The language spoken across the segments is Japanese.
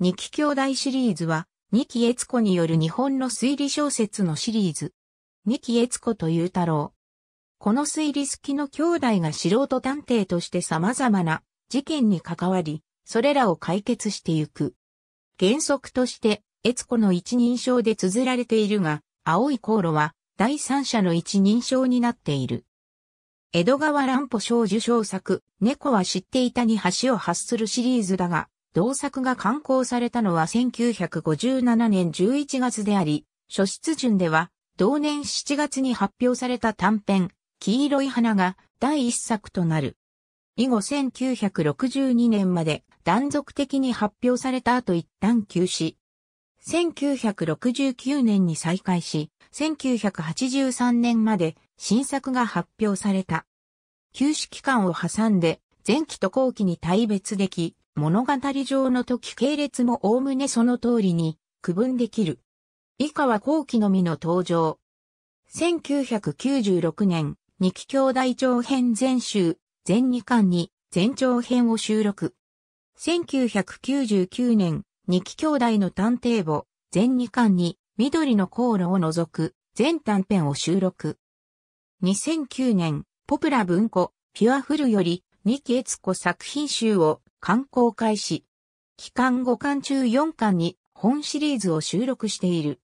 二期兄弟シリーズは、二期悦子による日本の推理小説のシリーズ。二期悦子という太郎。この推理好きの兄弟が素人探偵として様々な事件に関わり、それらを解決してゆく。原則として、悦子の一人称で綴られているが、青い航路は第三者の一人称になっている。江戸川乱歩賞受賞作、猫は知っていたに橋を発するシリーズだが、同作が刊行されたのは1957年11月であり、初出順では、同年7月に発表された短編、黄色い花が第一作となる。以後1962年まで断続的に発表された後一旦休止。1969年に再開し、1983年まで新作が発表された。休止期間を挟んで、前期と後期に対別でき、物語上の時系列もおおむねその通りに区分できる。以下は後期のみの登場。1996年、二期兄弟長編全集、全2巻に全長編を収録。1999年、二期兄弟の探偵簿、全2巻に緑の航路を除く全短編を収録。2009年、ポプラ文庫、ピュアフルより、二期悦子作品集を刊行開始。期間5巻中4巻に本シリーズを収録している。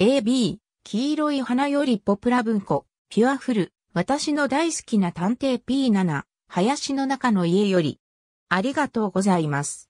AB、黄色い花よりポプラ文庫、ピュアフル、私の大好きな探偵 P7、林の中の家より。ありがとうございます。